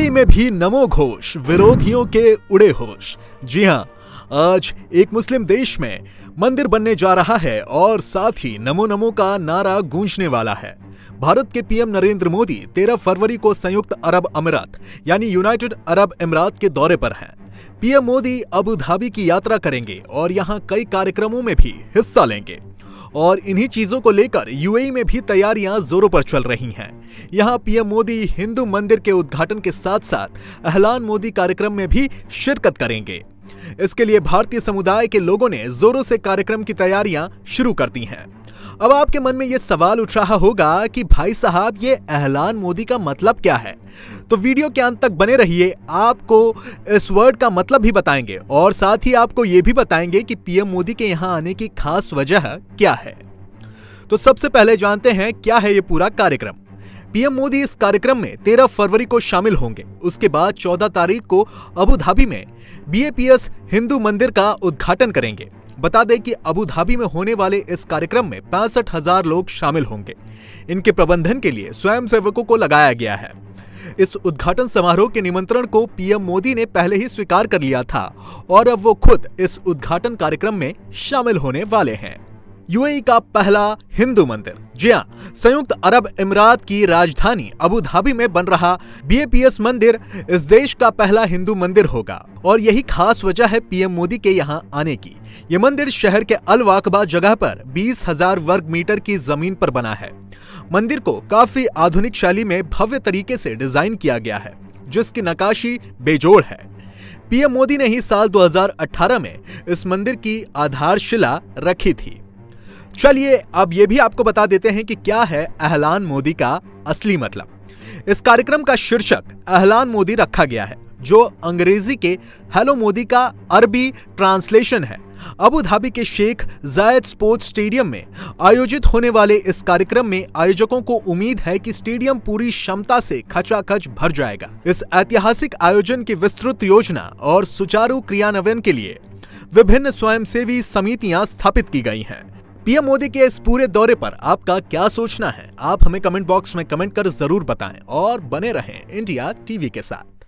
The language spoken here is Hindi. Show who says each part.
Speaker 1: मुंबई में भी नमो घोष विरोधियों के उड़े होश जी हाँ आज एक मुस्लिम देश में मंदिर बनने जा रहा है और साथ ही नमो नमो का नारा गूंजने वाला है भारत के पीएम नरेंद्र मोदी 13 फरवरी को संयुक्त अरब अमीरात यानी यूनाइटेड अरब अमीरात के दौरे पर हैं पीएम मोदी अबू धाबी की यात्रा करेंगे और यहां कई कार्यक्रमों में भी हिस्सा लेंगे और इन्हीं चीजों को लेकर यूएई में भी तैयारियां जोरों पर चल रही हैं यहां पीएम मोदी हिंदू मंदिर के उद्घाटन के साथ साथ अहलान मोदी कार्यक्रम में भी शिरकत करेंगे इसके लिए भारतीय समुदाय के लोगों ने जोरों से कार्यक्रम की तैयारियां शुरू कर दी हैं अब आपके मन में ये सवाल उठ रहा होगा कि भाई साहब ये एहलान मोदी का मतलब क्या है तो वीडियो के अंत तक बने रहिए आपको इस वर्ड का मतलब भी बताएंगे और साथ ही आपको ये भी बताएंगे कि पीएम मोदी के यहाँ आने की खास वजह क्या है तो सबसे पहले जानते हैं क्या है ये पूरा कार्यक्रम पीएम मोदी इस कार्यक्रम में तेरह फरवरी को शामिल होंगे उसके बाद चौदह तारीख को अबू धाबी में बी हिंदू मंदिर का उद्घाटन करेंगे बता दें कि अबू धाबी में होने वाले इस कार्यक्रम में पैंसठ हजार लोग शामिल होंगे इनके प्रबंधन के लिए स्वयंसेवकों को लगाया गया है इस उद्घाटन समारोह के निमंत्रण को पीएम मोदी ने पहले ही स्वीकार कर लिया था और अब वो खुद इस उद्घाटन कार्यक्रम में शामिल होने वाले हैं यूएई का पहला हिंदू मंदिर जी हाँ संयुक्त अरब इमरात की राजधानी अबू धाबी में बन रहा बीएपीएस मंदिर इस देश का पहला हिंदू मंदिर होगा और यही खास वजह है पीएम मोदी के यहाँ आने की ये मंदिर शहर के अलवाकबा जगह पर बीस हजार वर्ग मीटर की जमीन पर बना है मंदिर को काफी आधुनिक शैली में भव्य तरीके से डिजाइन किया गया है जिसकी नकाशी बेजोड़ है पीएम मोदी ने ही साल 2018 में इस मंदिर की आधारशिला रखी थी चलिए अब ये भी आपको बता देते हैं कि क्या है अहलान मोदी का असली मतलब इस कार्यक्रम का शीर्षक अहलान मोदी रखा गया है जो अंग्रेजी के हेलो मोदी का अरबी ट्रांसलेशन है अबू धाबी के शेख जायद स्पोर्ट्स स्टेडियम में आयोजित होने वाले इस कार्यक्रम में आयोजकों को उम्मीद है कि स्टेडियम पूरी क्षमता से खचाखच भर जाएगा इस ऐतिहासिक आयोजन की विस्तृत योजना और सुचारू क्रियान्वयन के लिए विभिन्न स्वयंसेवी समितियां स्थापित की गई हैं पीएम मोदी के इस पूरे दौरे पर आपका क्या सोचना है आप हमें कमेंट बॉक्स में कमेंट कर जरूर बताएं और बने रहें इंडिया टीवी के साथ